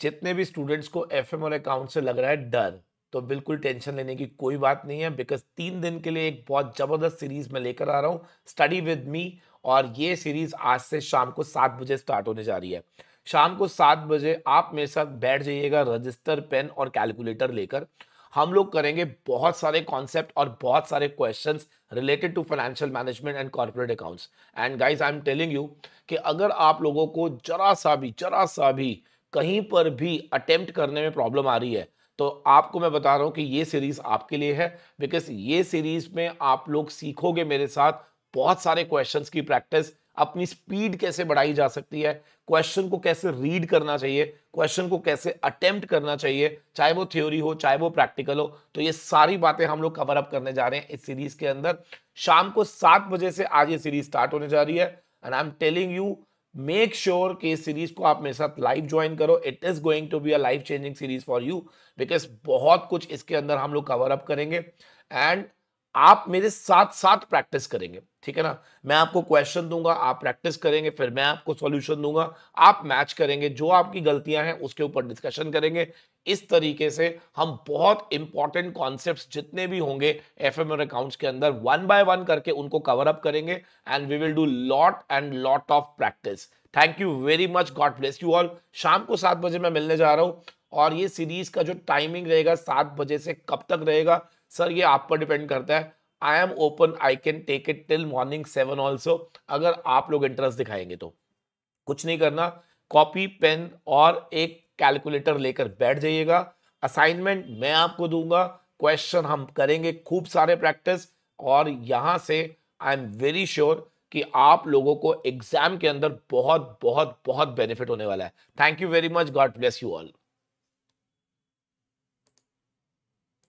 जितने भी स्टूडेंट्स को एफ और अकाउंट से लग रहा है डर तो बिल्कुल टेंशन लेने की कोई बात नहीं है बिकॉज तीन दिन के लिए एक बहुत ज़बरदस्त सीरीज़ मैं लेकर आ रहा हूँ स्टडी विद मी और ये सीरीज़ आज से शाम को सात बजे स्टार्ट होने जा रही है शाम को सात बजे आप मेरे साथ बैठ जाइएगा रजिस्टर पेन और कैलकुलेटर लेकर हम लोग करेंगे बहुत सारे कॉन्सेप्ट और बहुत सारे questions related to financial management and corporate accounts and guys I am telling you कि अगर आप लोगों को जरा सा भी जरा सा भी कहीं पर भी अटेम्प्ट करने में प्रॉब्लम आ रही है तो आपको मैं बता रहा हूँ कि ये सीरीज़ आपके लिए है बिकॉज ये सीरीज़ में आप लोग सीखोगे मेरे साथ बहुत सारे क्वेश्चन की प्रैक्टिस अपनी स्पीड कैसे बढ़ाई जा सकती है क्वेश्चन को कैसे रीड करना चाहिए क्वेश्चन को कैसे अटेम्प्ट करना चाहिए चाहे वो थ्योरी हो चाहे वो प्रैक्टिकल हो तो ये सारी बातें हम लोग कवर अप करने जा रहे हैं इस सीरीज के अंदर शाम को सात बजे से आज ये सीरीज स्टार्ट होने जा रही है and I am telling you make sure के कि इस सीरीज को आप मेरे साथ लाइव ज्वाइन करो it is going to be a life changing series for you because बहुत कुछ इसके अंदर हम लोग कवर अप करेंगे एंड आप मेरे साथ साथ प्रैक्टिस करेंगे ठीक है ना मैं आपको क्वेश्चन दूंगा आप प्रैक्टिस करेंगे फिर मैं आपको सॉल्यूशन दूंगा आप मैच करेंगे जो आपकी गलतियां हैं उसके ऊपर डिस्कशन करेंगे इस तरीके से हम बहुत इंपॉर्टेंट कॉन्सेप्ट जितने भी होंगे एफ एम अकाउंट्स के अंदर वन बाय वन करके उनको कवर अप करेंगे and we will do lot and lot of practice thank you very much God bless you all शाम को सात बजे मैं मिलने जा रहा हूँ और ये सीरीज का जो टाइमिंग रहेगा सात बजे से कब तक रहेगा सर ये आप पर डिपेंड करता है I am open I can take it till morning seven also अगर आप लोग इंटरेस्ट दिखाएंगे तो कुछ नहीं करना कॉपी पेन और एक कैलकुलेटर लेकर बैठ जाइएगा असाइनमेंट मैं आपको दूंगा क्वेश्चन हम करेंगे खूब सारे प्रैक्टिस और यहां से आई एम वेरी श्योर कि आप लोगों को एग्जाम के अंदर बहुत बहुत बहुत बेनिफिट होने वाला है thank you very much God bless you all